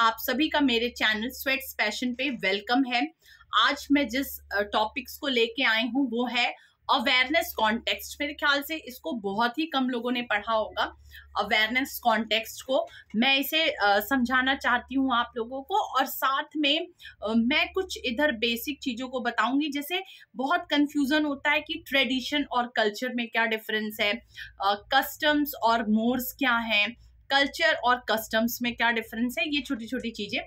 आप सभी का मेरे चैनल स्वेट्स फैशन पे वेलकम है आज मैं जिस टॉपिक्स को लेके आई हूँ वो है अवेयरनेस कॉन्टेक्स्ट मेरे ख्याल से इसको बहुत ही कम लोगों ने पढ़ा होगा अवेयरनेस कॉन्टेक्स्ट को मैं इसे समझाना चाहती हूँ आप लोगों को और साथ में मैं कुछ इधर बेसिक चीज़ों को बताऊंगी जैसे बहुत कंफ्यूजन होता है कि ट्रेडिशन और कल्चर में क्या डिफरेंस है कस्टम्स और मोर्स क्या हैं कल्चर और कस्टम्स में क्या डिफरेंस है ये छोटी छोटी चीजें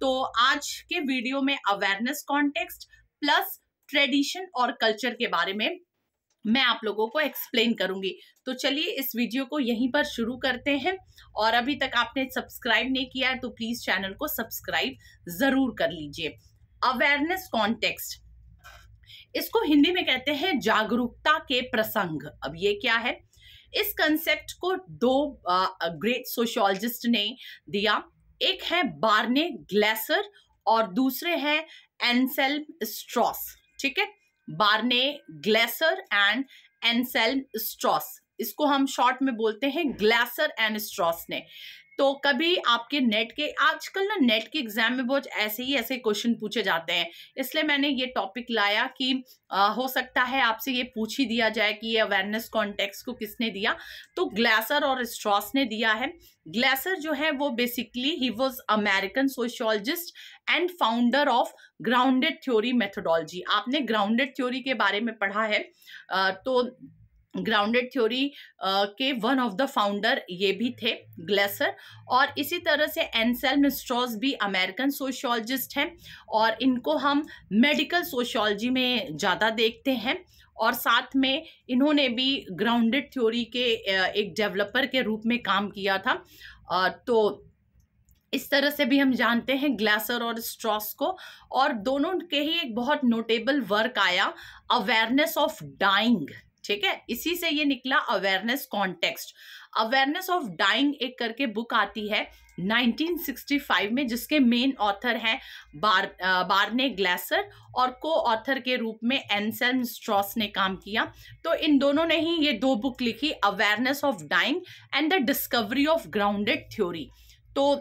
तो आज के वीडियो में अवेयरनेस कॉन्टेक्स्ट प्लस ट्रेडिशन और कल्चर के बारे में मैं आप लोगों को एक्सप्लेन करूंगी तो चलिए इस वीडियो को यहीं पर शुरू करते हैं और अभी तक आपने सब्सक्राइब नहीं किया है तो प्लीज चैनल को सब्सक्राइब जरूर कर लीजिए अवेयरनेस कॉन्टेक्स्ट इसको हिंदी में कहते हैं जागरूकता के प्रसंग अब ये क्या है इस कंसेप्ट को दो ग्रेट सोशोलॉजिस्ट ने दिया एक है बार्ने ग्लेसर और दूसरे है एनसेल स्ट्रॉस ठीक है Barney Glaser and Anselm Strauss इसको हम शॉर्ट में बोलते हैं ग्लेसर एंड स्ट्रॉस ने तो कभी आपके नेट के आजकल ना नेट के एग्जाम में बहुत ऐसे ही ऐसे क्वेश्चन पूछे जाते हैं इसलिए मैंने ये टॉपिक लाया कि आ, हो सकता है आपसे ये पूछ ही दिया जाए कि ये अवेयरनेस कॉन्टेक्स को किसने दिया तो ग्लैसर और स्ट्रॉस ने दिया है ग्लैसर जो है वो basically he was American sociologist and founder of grounded theory methodology आपने ग्राउंडेड थ्योरी के बारे में पढ़ा है आ, तो ग्राउंडेड थ्योरी के वन ऑफ द फाउंडर ये भी थे ग्लेसर और इसी तरह से एनसेल मिस्ट्रॉस भी अमेरिकन सोशियोलॉजिस्ट हैं और इनको हम मेडिकल सोशियोलॉजी में ज़्यादा देखते हैं और साथ में इन्होंने भी ग्राउंडेड थ्योरी के एक डेवलपर के रूप में काम किया था तो इस तरह से भी हम जानते हैं ग्लासर और स्ट्रॉस को और दोनों के ही एक बहुत नोटेबल वर्क आया अवेयरनेस ऑफ डाइंग ठीक है इसी से ये निकला awareness context awareness of dying एक करके बुक आती है 1965 में जिसके मेन ऑथर हैं बार आ, बारने ग्लैसर और को ऑथर के रूप में एनसन स्ट्रॉस ने काम किया तो इन दोनों ने ही ये दो बुक लिखी awareness of dying and the discovery of grounded theory तो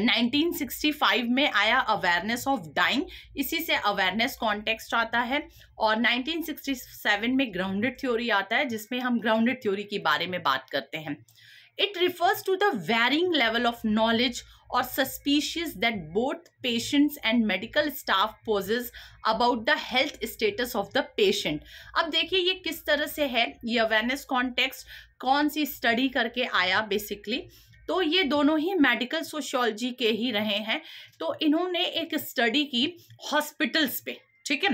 1965 में आया अवेयरनेस ऑफ डाइंग इसी से अवेयरनेस कॉन्टेक्स्ट आता है और 1967 में ग्राउंडेड थ्योरी आता है जिसमें हम ग्राउंडेड थ्योरी के बारे में बात करते हैं it refers to the varying level of knowledge और suspicious that both patients and medical staff possess about the health status of the patient अब देखिए ये किस तरह से है ये अवेयरनेस कॉन्टेक्स्ट कौन सी स्टडी करके आया बेसिकली तो ये दोनों ही मेडिकल सोशियोलॉजी के ही रहे हैं तो इन्होंने एक स्टडी की हॉस्पिटल्स पे ठीक है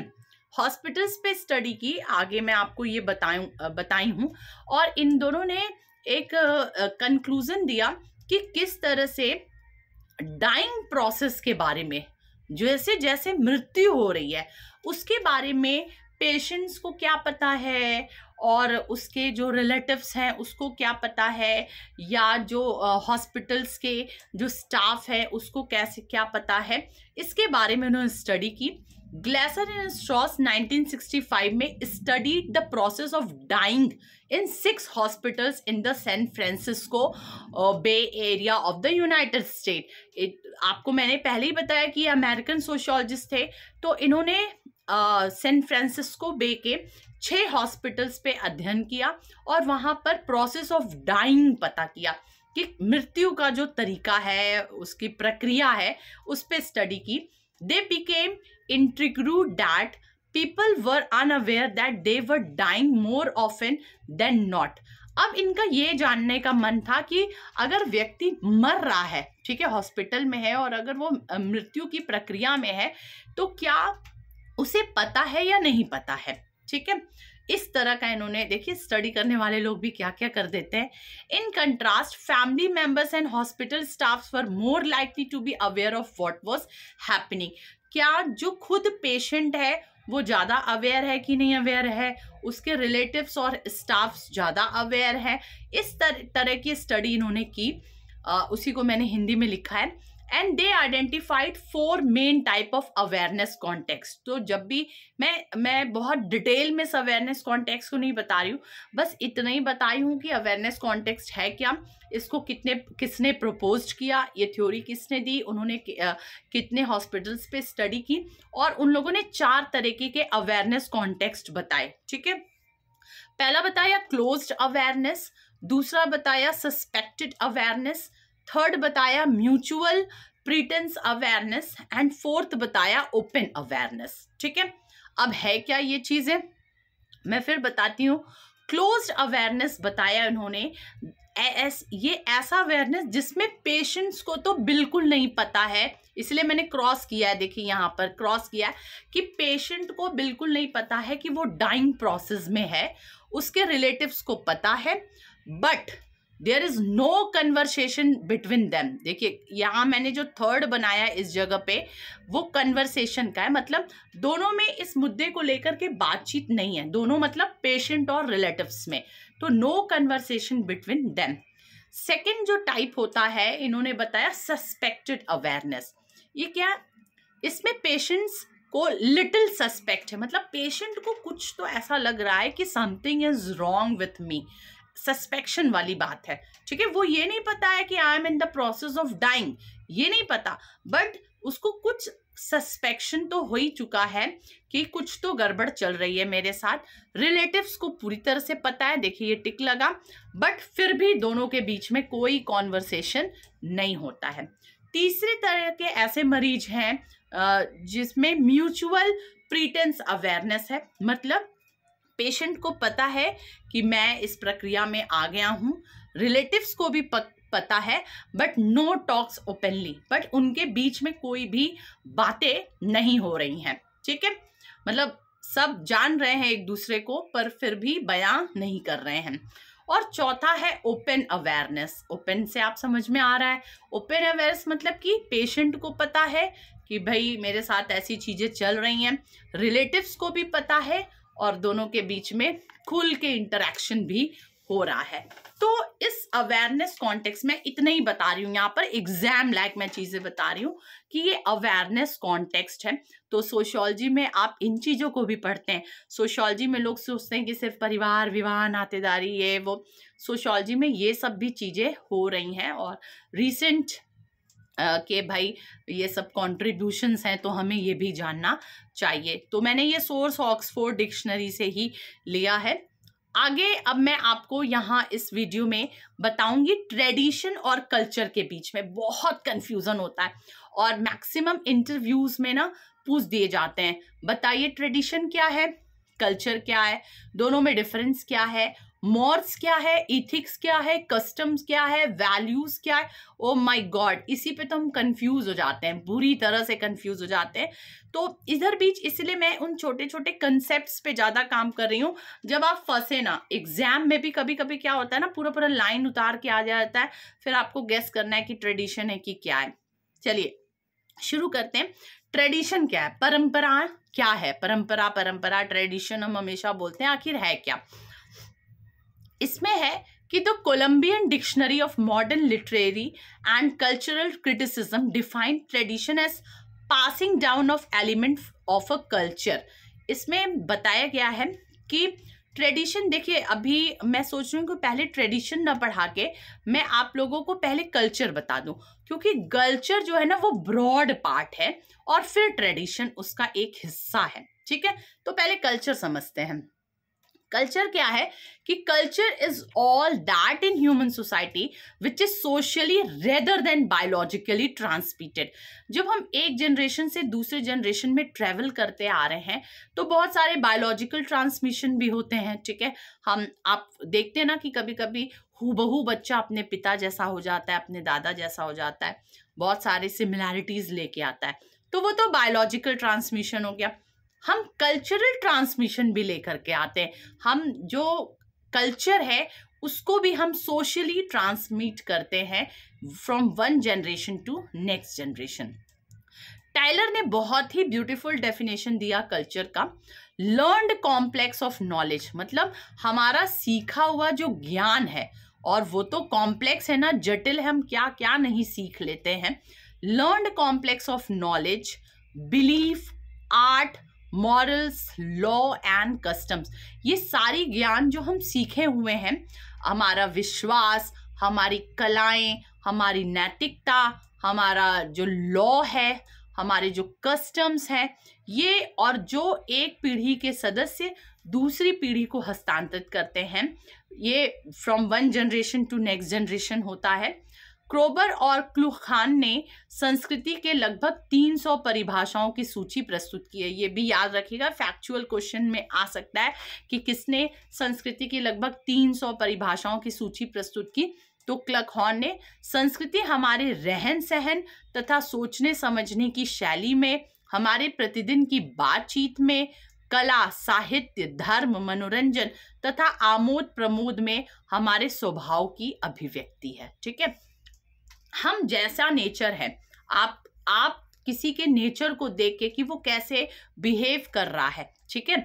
हॉस्पिटल्स पे स्टडी की आगे मैं आपको ये बताऊँ बताई हूँ और इन दोनों ने एक कंक्लूज़न दिया कि किस तरह से डाइंग प्रोसेस के बारे में जैसे जैसे मृत्यु हो रही है उसके बारे में पेशेंट्स को क्या पता है और उसके जो रिलेटिव्स हैं उसको क्या पता है या जो हॉस्पिटल्स के जो स्टाफ है उसको कैसे क्या पता है इसके बारे में उन्होंने स्टडी की ग्लेसर एंड स्ट्रॉस 1965 में study the process of dying in six hospitals in the San Francisco Bay area of the United State आपको मैंने पहले ही बताया कि अमेरिकन सोशोलॉजिस्ट थे तो इन्होंने सैन फ्रांसिस्को बे के छः हॉस्पिटल्स पे अध्ययन किया और वहाँ पर प्रोसेस ऑफ डाइंग पता किया कि मृत्यु का जो तरीका है उसकी प्रक्रिया है उस पर स्टडी की they became intrigued that people were unaware that they were dying more often than not अब इनका ये जानने का मन था कि अगर व्यक्ति मर रहा है ठीक है हॉस्पिटल में है और अगर वो मृत्यु की प्रक्रिया में है तो क्या उसे पता है या नहीं पता है ठीक है इस तरह का इन्होंने देखिए स्टडी करने वाले लोग भी क्या क्या कर देते हैं in contrast family members and hospital staffs were more likely to be aware of what was happening क्या जो खुद पेशेंट है वो ज़्यादा अवेयर है कि नहीं अवेयर है उसके रिलेटिव्स और स्टाफ्स ज़्यादा अवेयर है इस तर, तरह की स्टडी इन्होंने की आ, उसी को मैंने हिंदी में लिखा है and they identified four main type of awareness context तो जब भी मैं मैं बहुत डिटेल में इस अवेयरनेस कॉन्टेक्स्ट को नहीं बता रही हूँ बस इतना ही बताई हूँ कि अवेयरनेस कॉन्टेक्स्ट है क्या इसको कितने किसने प्रपोज किया ये थ्योरी किसने दी उन्होंने कितने हॉस्पिटल्स पे स्टडी की और उन लोगों ने चार तरीके के अवेयरनेस कॉन्टेक्स्ट बताए ठीक है पहला बताया क्लोज्ड अवेयरनेस दूसरा बताया सस्पेक्टेड अवेयरनेस थर्ड बताया mutual pretense awareness and fourth बताया ओपन अवेयरनेस ठीक है अब है क्या ये चीज़ें मैं फिर बताती हूँ क्लोज अवेयरनेस बताया उन्होंने एस ये ऐसा अवेयरनेस जिसमें पेशेंट्स को तो बिल्कुल नहीं पता है इसलिए मैंने क्रॉस किया है देखिए यहाँ पर क्रॉस किया है कि पेशेंट को बिल्कुल नहीं पता है कि वो डाइंग प्रोसेस में है उसके रिलेटिव्स को पता है but there is no conversation between them देखिए यहाँ मैंने जो थर्ड बनाया इस जगह पे वो कन्वर्सेशन का है मतलब दोनों में इस मुद्दे को लेकर के बातचीत नहीं है दोनों मतलब पेशेंट और रिलेटिव्स में तो no conversation between them second जो टाइप होता है इन्होंने बताया सस्पेक्टेड अवेयरनेस ये क्या इसमें पेशेंट्स को लिटिल सस्पेक्ट है मतलब पेशेंट को कुछ तो ऐसा लग रहा है कि something is wrong with me suspicion वाली बात है ठीक है वो ये नहीं पता है कि I am in the process of dying ये नहीं पता बट उसको कुछ सस्पेक्शन तो हो ही चुका है कि कुछ तो गड़बड़ चल रही है मेरे साथ रिलेटिव्स को पूरी तरह से पता है देखिए ये टिक लगा बट फिर भी दोनों के बीच में कोई कॉन्वर्सेशन नहीं होता है तीसरे तरह के ऐसे मरीज हैं जिसमें म्यूचुअल प्रीटेंस अवेयरनेस है मतलब पेशेंट को पता है कि मैं इस प्रक्रिया में आ गया हूँ रिलेटिव्स को भी पक, पता है but no talks openly but उनके बीच में कोई भी बातें नहीं हो रही हैं ठीक है मतलब सब जान रहे हैं एक दूसरे को पर फिर भी बयां नहीं कर रहे हैं और चौथा है ओपन अवेयरनेस ओपन से आप समझ में आ रहा है ओपन अवेयरनेस मतलब कि पेशेंट को पता है कि भाई मेरे साथ ऐसी चीज़ें चल रही हैं रिलेटिव्स को भी पता है और दोनों के बीच में खुल के इंटरेक्शन भी हो रहा है तो इस अवेयरनेस कॉन्टेक्स्ट में इतना ही बता रही हूँ यहाँ पर एग्जाम लाइक मैं चीज़ें बता रही हूँ कि ये अवेयरनेस कॉन्टेक्स्ट है तो सोशोलॉजी में आप इन चीज़ों को भी पढ़ते हैं सोशोलॉजी में लोग सोचते हैं कि सिर्फ परिवार विवाह नातेदारी ये वो सोशोलॉजी में ये सब भी चीज़ें हो रही हैं और रिसेंट कि भाई ये सब कॉन्ट्रीब्यूशंस हैं तो हमें ये भी जानना चाहिए तो मैंने ये सोर्स ऑक्सफोर्ड डिक्शनरी से ही लिया है आगे अब मैं आपको यहाँ इस वीडियो में बताऊंगी ट्रेडिशन और कल्चर के बीच में बहुत कंफ्यूजन होता है और मैक्सिमम इंटरव्यूज में ना पूछ दिए जाते हैं बताइए ट्रेडिशन क्या है कल्चर क्या है दोनों में डिफरेंस क्या है मॉर्स क्या है इथिक्स क्या है कस्टम्स क्या है वैल्यूज क्या है ओ माय गॉड इसी पे तो हम कंफ्यूज हो जाते हैं बुरी तरह से कंफ्यूज हो जाते हैं तो इधर बीच इसलिए मैं उन छोटे छोटे कंसेप्ट्स पे ज़्यादा काम कर रही हूँ जब आप फंसे ना एग्जाम में भी कभी कभी क्या होता है ना पूरा पूरा लाइन उतार के आ जाता है फिर आपको गेस करना है कि ट्रेडिशन है कि क्या है चलिए शुरू करते हैं ट्रेडिशन क्या है परंपरा क्या है परंपरा परंपरा ट्रेडिशन हम हमेशा बोलते हैं आखिर है क्या इसमें है कि the Columbian dictionary of modern literary and cultural criticism defined tradition as passing down of element of a culture इसमें बताया गया है कि ट्रेडिशन देखिए अभी मैं सोच रही हूँ कि पहले ट्रेडिशन ना पढ़ा के मैं आप लोगों को पहले कल्चर बता दूँ क्योंकि कल्चर जो है ना वो ब्रॉड पार्ट है और फिर ट्रेडिशन उसका एक हिस्सा है ठीक है तो पहले कल्चर समझते हैं कल्चर क्या है कि culture is all that in human society which is socially rather than biologically transmitted जब हम एक जनरेशन से दूसरे जनरेशन में ट्रेवल करते आ रहे हैं तो बहुत सारे बायोलॉजिकल ट्रांसमिशन भी होते हैं ठीक है हम आप देखते हैं ना कि कभी कभी हु बच्चा अपने पिता जैसा हो जाता है अपने दादा जैसा हो जाता है बहुत सारे सिमिलैरिटीज़ लेके आता है तो वो तो बायोलॉजिकल ट्रांसमिशन हो गया हम कल्चरल ट्रांसमिशन भी लेकर के आते हैं हम जो कल्चर है उसको भी हम सोशली ट्रांसमिट करते हैं from one generation to next generation Tylor ने बहुत ही ब्यूटीफुल डेफिनेशन दिया कल्चर का लर्नड कॉम्प्लेक्स ऑफ नॉलेज मतलब हमारा सीखा हुआ जो ज्ञान है और वो तो कॉम्प्लेक्स है ना जटिल है हम क्या क्या नहीं सीख लेते हैं learned complex of knowledge belief art morals law and customs ये सारी ज्ञान जो हम सीखे हुए हैं हमारा विश्वास हमारी कलाएं हमारी नैतिकता हमारा जो लॉ है हमारे जो कस्टम्स हैं ये और जो एक पीढ़ी के सदस्य दूसरी पीढ़ी को हस्तांतरित करते हैं ये from one generation to next generation होता है क्रोबर और खान ने संस्कृति के लगभग 300 परिभाषाओं की सूची प्रस्तुत की है ये भी याद रखिएगा फैक्चुअल क्वेश्चन में आ सकता है कि किसने संस्कृति की लगभग 300 परिभाषाओं की सूची प्रस्तुत की तो क्लखॉन ने संस्कृति हमारे रहन सहन तथा सोचने समझने की शैली में हमारे प्रतिदिन की बातचीत में कला साहित्य धर्म मनोरंजन तथा आमोद प्रमोद में हमारे स्वभाव की अभिव्यक्ति है ठीक है हम जैसा नेचर है आप आप किसी के नेचर को देख के कि वो कैसे बिहेव कर रहा है ठीक है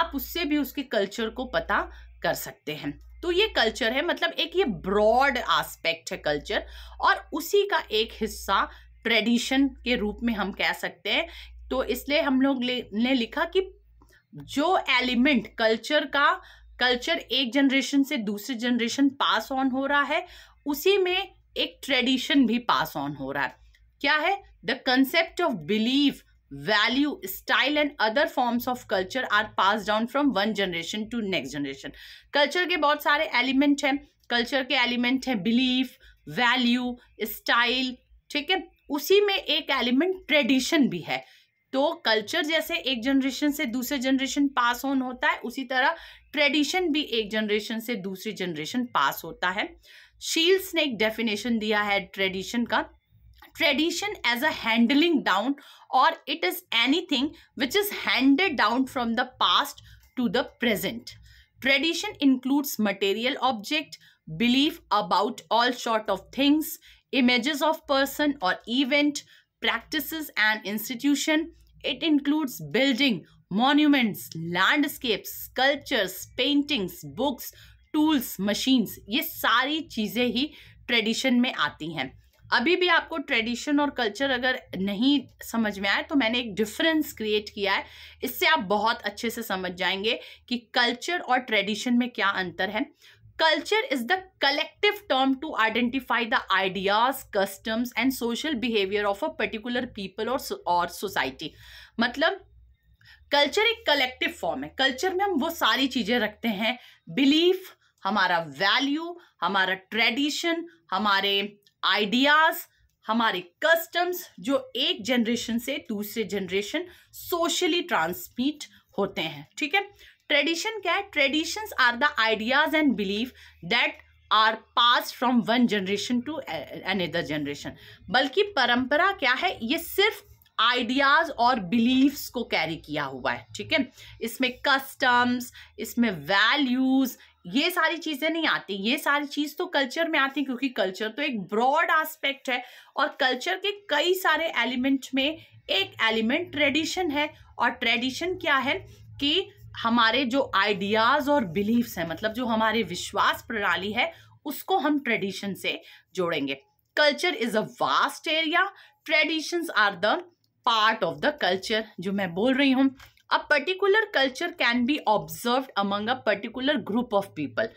आप उससे भी उसके कल्चर को पता कर सकते हैं तो ये कल्चर है मतलब एक ये ब्रॉड एस्पेक्ट है कल्चर और उसी का एक हिस्सा ट्रेडिशन के रूप में हम कह सकते हैं तो इसलिए हम लोग ने लिखा कि जो एलिमेंट कल्चर का कल्चर एक जनरेशन से दूसरे जनरेशन पास ऑन हो रहा है उसी में एक ट्रेडिशन भी पास ऑन हो रहा है क्या है the concept of believe value style and other forms of culture are pass down from one generation to next generation culture के बहुत सारे एलिमेंट हैं कल्चर के एलिमेंट हैं बिलीफ वैल्यू स्टाइल ठीक है उसी में एक एलिमेंट ट्रेडिशन भी है तो कल्चर जैसे एक जनरेशन से दूसरे जनरेशन पास ऑन होता है उसी तरह ट्रेडिशन भी एक जनरेशन से दूसरी जनरेशन पास होता है शील्स ने एक डेफिनेशन दिया है ट्रेडिशन का tradition as a handling down और it is anything which is handed down from the past to the present tradition includes material object believe about all sort of things images of person और event practice and institution it includes building monuments landscapes cultures paintings books tools machines ये सारी चीज़ें ही tradition में आती हैं अभी भी आपको ट्रेडिशन और कल्चर अगर नहीं समझ में आए तो मैंने एक डिफरेंस क्रिएट किया है इससे आप बहुत अच्छे से समझ जाएंगे कि कल्चर और ट्रेडिशन में क्या अंतर है culture is the collective term to identify the ideas customs and social behaviour of a particular people और और सोसाइटी मतलब कल्चर एक कलेक्टिव फॉर्म है कल्चर में हम वो सारी चीज़ें रखते हैं बिलीफ हमारा वैल्यू हमारा ट्रेडिशन हमारे आइडियाज हमारे कस्टम्स जो एक जनरेशन से दूसरे जनरेशन सोशली ट्रांसमिट होते हैं ठीक है ट्रेडिशन क्या है traditions are the ideas and believe that are pass from one generation to another generation बल्कि परंपरा क्या है ये सिर्फ आइडियाज और बिलीव्स को कैरी किया हुआ है ठीक है इसमें कस्टम्स इसमें वैल्यूज ये सारी चीज़ें नहीं आती ये सारी चीज़ तो कल्चर में आती क्योंकि कल्चर तो एक ब्रॉड एस्पेक्ट है और कल्चर के कई सारे एलिमेंट में एक एलिमेंट ट्रेडिशन है और ट्रेडिशन क्या है कि हमारे जो आइडियाज़ और बिलीव्स हैं मतलब जो हमारे विश्वास प्रणाली है उसको हम ट्रेडिशन से जोड़ेंगे culture is a vast area traditions are the part of the culture जो मैं बोल रही हूँ a particular culture can be observe among a particular group of people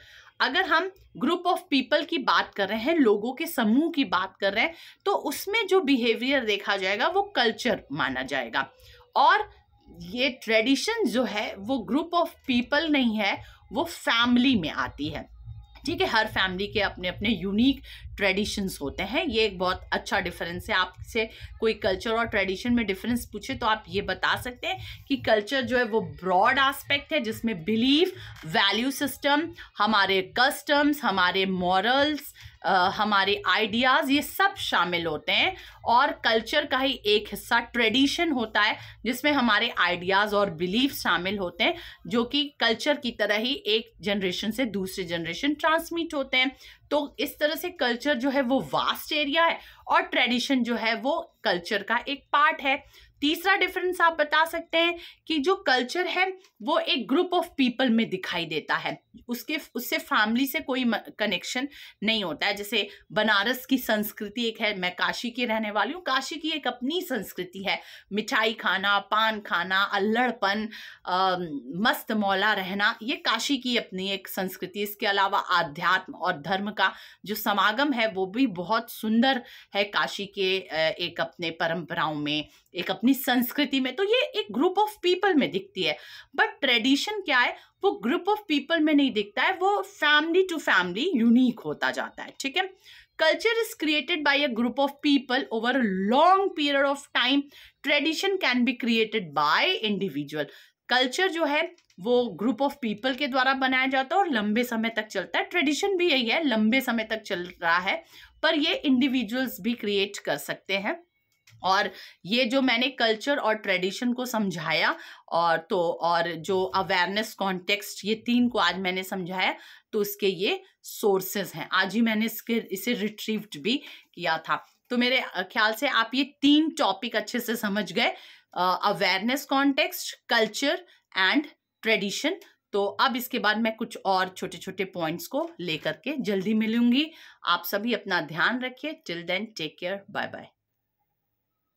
अगर हम ग्रुप ऑफ पीपल की बात कर रहे हैं लोगों के समूह की बात कर रहे हैं तो उसमें जो बिहेवियर देखा जाएगा वो कल्चर माना जाएगा और ये ट्रेडिशन जो है वो ग्रुप ऑफ पीपल नहीं है वो फैमिली में आती है ठीक है हर फैमिली के अपने अपने यूनिक ट्रेडिशंस होते हैं ये एक बहुत अच्छा डिफरेंस है आपसे कोई कल्चर और ट्रेडिशन में डिफरेंस पूछे तो आप ये बता सकते हैं कि कल्चर जो है वो ब्रॉड आस्पेक्ट है जिसमें बिलीफ वैल्यू सिस्टम हमारे कस्टम्स हमारे मॉरल्स हमारे आइडियाज़ ये सब शामिल होते हैं और कल्चर का ही एक हिस्सा ट्रेडिशन होता है जिसमें हमारे आइडियाज़ और बिलीफ शामिल होते हैं जो कि कल्चर की तरह ही एक जनरेशन से दूसरे जनरेशन ट्रांसमिट होते हैं तो इस तरह से कल्चर जो है वो वास्ट एरिया है और ट्रेडिशन जो है वो कल्चर का एक पार्ट है तीसरा डिफरेंस आप बता सकते हैं कि जो कल्चर है वो एक ग्रुप ऑफ पीपल में दिखाई देता है उसके उससे फैमिली से कोई कनेक्शन नहीं होता है जैसे बनारस की संस्कृति एक है मैं काशी की रहने वाली हूँ काशी की एक अपनी संस्कृति है मिठाई खाना पान खाना अल्लड़पन मस्त मौला रहना ये काशी की अपनी एक संस्कृति इसके अलावा आध्यात्म और धर्म का जो समागम है वो भी बहुत सुंदर है काशी के एक अपने परंपराओं में एक अपनी संस्कृति में तो ये एक ग्रुप ऑफ पीपल में दिखती है बट ट्रेडिशन क्या है वो ग्रुप ऑफ पीपल में नहीं दिखता है वो फैमिली टू फैमिली यूनिक होता जाता है ठीक है culture is created by a group of people over a long period of time tradition can be created by individual culture जो है वो ग्रुप ऑफ पीपल के द्वारा बनाया जाता है और लंबे समय तक चलता है ट्रेडिशन भी यही है लंबे समय तक चल रहा है पर ये इंडिविजुअल्स भी क्रिएट कर सकते हैं और ये जो मैंने कल्चर और ट्रेडिशन को समझाया और तो और जो अवेयरनेस कॉन्टेक्स्ट ये तीन को आज मैंने समझाया तो इसके ये सोर्सेज हैं आज ही मैंने इसके इसे रिट्रीव्ड भी किया था तो मेरे ख्याल से आप ये तीन टॉपिक अच्छे से समझ गए awareness context culture and tradition तो अब इसके बाद मैं कुछ और छोटे छोटे पॉइंट्स को लेकर के जल्दी मिलूंगी आप सभी अपना ध्यान रखिए till then take care bye bye